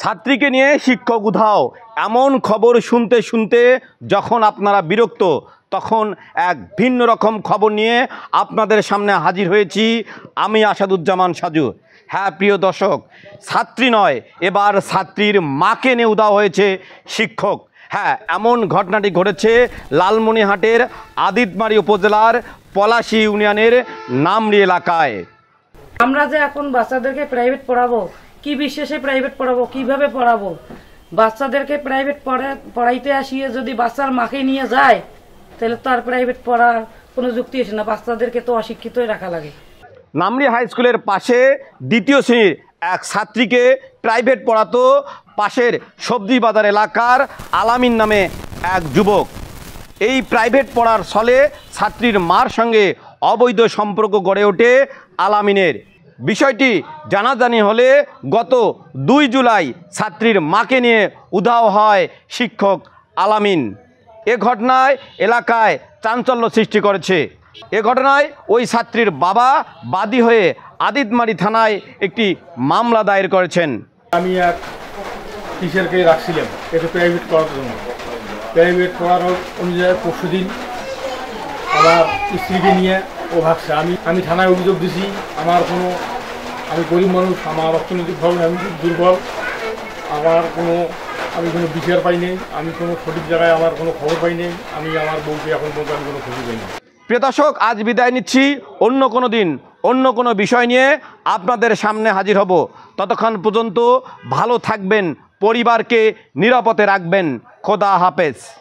ছাত্রীকে নিয়ে শিক্ষক উধাও এমন খবর শুনতে শুনতে যখন আপনারা বিরক্ত তখন এক ভিন্ন রকম খবর নিয়ে আপনাদের সামনে হাজির হয়েছি আমি আসাদুজ্জামান সাজু হ্যাঁ প্রিয় দর্শক ছাত্রী নয় এবার ছাত্রীর মাকে নিয়ে উদাও হয়েছে শিক্ষক হ্যাঁ এমন ঘটনাটি ঘটেছে লালমনিহাটের আদিতমারি উপজেলার পলাশী ইউনিয়নের নামরি এলাকায় আমরা যে এখন বাচ্চাদেরকে প্রাইভেট পড়াবো কি বিশ্বাসে প্রাইভেট পড়াবো কিভাবে পড়াবো বাচ্চাদেরকে প্রাইভেট পড়াইতে আসিয়ে যদি বাচ্চার মাকে নিয়ে যায় তাহলে তো আর প্রাইভেট পড়ার কোনো যুক্তি আসে না বাচ্চাদেরকে তো অশিক্ষিতই রাখা লাগে নামরি হাই স্কুলের পাশে দ্বিতীয় শ্রেণীর এক ছাত্রীকে প্রাইভেট পড়াতো পাশের সবজি বাজার এলাকার আলামিন নামে এক যুবক এই প্রাইভেট পড়ার ফলে ছাত্রীর মার সঙ্গে অবৈধ সম্পর্ক গড়ে ওঠে আলামিনের বিষয়টি জানাজানি হলে গত দুই জুলাই ছাত্রীর মাকে নিয়ে উধাও হয় শিক্ষক আলামিন এ ঘটনায় এলাকায় চাঞ্চল্য সৃষ্টি করেছে এ ঘটনায় ওই ছাত্রীর বাবা বাদী হয়ে আদিতমারি থানায় একটি মামলা দায়ের করেছেন আমি এক টিচারকে রাখছিলাম এটা প্রাইভেট করার জন্য প্রাইভেট করার অনুযায়ী পরশু দিন আমার স্ত্রীকে নিয়ে ও ভাবছে আমি আমি থানায় অভিযোগ দিছি আমার কোনো আমি গরিব মানুষ আমার অর্থনৈতিকভাবে আমি খুব দুর্বল আমার কোনো আমি কোনো বিচার পাই নেই আমি কোনো সঠিক জায়গায় আমার কোনো খবর পাই নেই আমি আমার বউকে এখন পর্যন্ত আমি কোনো খুঁজে পাই নাই আজ বিদায় নিচ্ছি অন্য কোনো দিন অন্য কোনো বিষয় নিয়ে আপনাদের সামনে হাজির হব ততক্ষণ পর্যন্ত ভালো থাকবেন পরিবারকে নিরাপদে রাখবেন খোদা হাফেজ